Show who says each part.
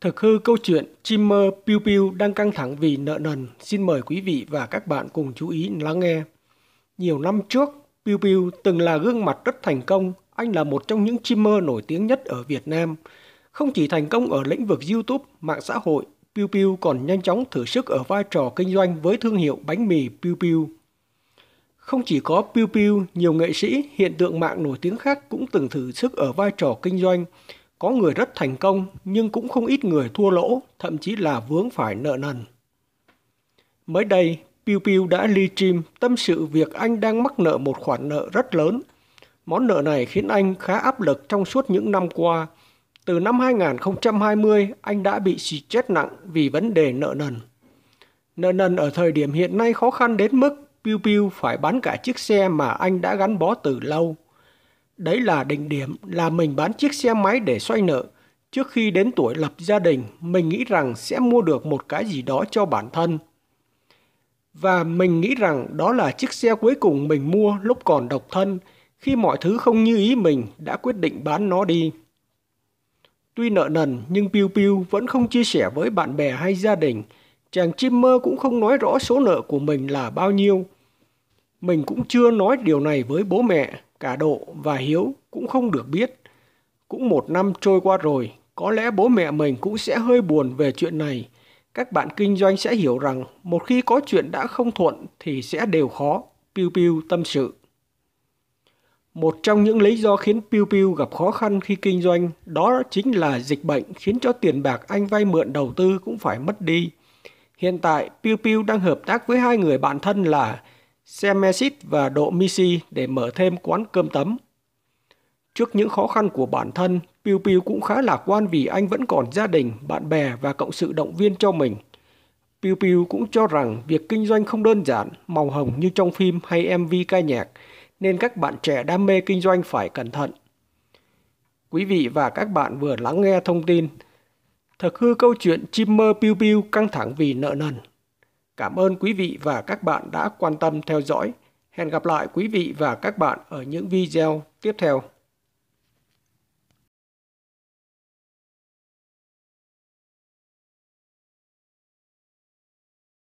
Speaker 1: Thực hư câu chuyện chim mơ Piu Piu đang căng thẳng vì nợ nần. Xin mời quý vị và các bạn cùng chú ý lắng nghe. Nhiều năm trước, Piu Piu từng là gương mặt rất thành công. Anh là một trong những chim mơ nổi tiếng nhất ở Việt Nam. Không chỉ thành công ở lĩnh vực YouTube, mạng xã hội, Piu Piu còn nhanh chóng thử sức ở vai trò kinh doanh với thương hiệu bánh mì Piu Piu. Không chỉ có Piu Piu, nhiều nghệ sĩ, hiện tượng mạng nổi tiếng khác cũng từng thử sức ở vai trò kinh doanh – có người rất thành công nhưng cũng không ít người thua lỗ, thậm chí là vướng phải nợ nần. Mới đây, Pew Pew đã live stream tâm sự việc anh đang mắc nợ một khoản nợ rất lớn. Món nợ này khiến anh khá áp lực trong suốt những năm qua. Từ năm 2020, anh đã bị xì chết nặng vì vấn đề nợ nần. Nợ nần ở thời điểm hiện nay khó khăn đến mức Pew Pew phải bán cả chiếc xe mà anh đã gắn bó từ lâu – Đấy là đỉnh điểm là mình bán chiếc xe máy để xoay nợ. Trước khi đến tuổi lập gia đình, mình nghĩ rằng sẽ mua được một cái gì đó cho bản thân. Và mình nghĩ rằng đó là chiếc xe cuối cùng mình mua lúc còn độc thân, khi mọi thứ không như ý mình đã quyết định bán nó đi. Tuy nợ nần nhưng Piu Piu vẫn không chia sẻ với bạn bè hay gia đình. Chàng chim mơ cũng không nói rõ số nợ của mình là bao nhiêu. Mình cũng chưa nói điều này với bố mẹ cả Độ và Hiếu cũng không được biết. Cũng một năm trôi qua rồi, có lẽ bố mẹ mình cũng sẽ hơi buồn về chuyện này. Các bạn kinh doanh sẽ hiểu rằng một khi có chuyện đã không thuận thì sẽ đều khó. Piu Piu tâm sự. Một trong những lý do khiến Piu Piu gặp khó khăn khi kinh doanh đó chính là dịch bệnh khiến cho tiền bạc anh vay mượn đầu tư cũng phải mất đi. Hiện tại, Piu Piu đang hợp tác với hai người bạn thân là xem Messi và độ Messi để mở thêm quán cơm tấm. Trước những khó khăn của bản thân, Piu Piu cũng khá lạc quan vì anh vẫn còn gia đình, bạn bè và cộng sự động viên cho mình. Piu Piu cũng cho rằng việc kinh doanh không đơn giản, màu hồng như trong phim hay MV ca nhạc, nên các bạn trẻ đam mê kinh doanh phải cẩn thận. Quý vị và các bạn vừa lắng nghe thông tin thật hư câu chuyện chim mơ Piu Piu căng thẳng vì nợ nần. Cảm ơn quý vị và các bạn đã quan tâm theo dõi. Hẹn gặp lại quý vị và các bạn ở những video tiếp theo.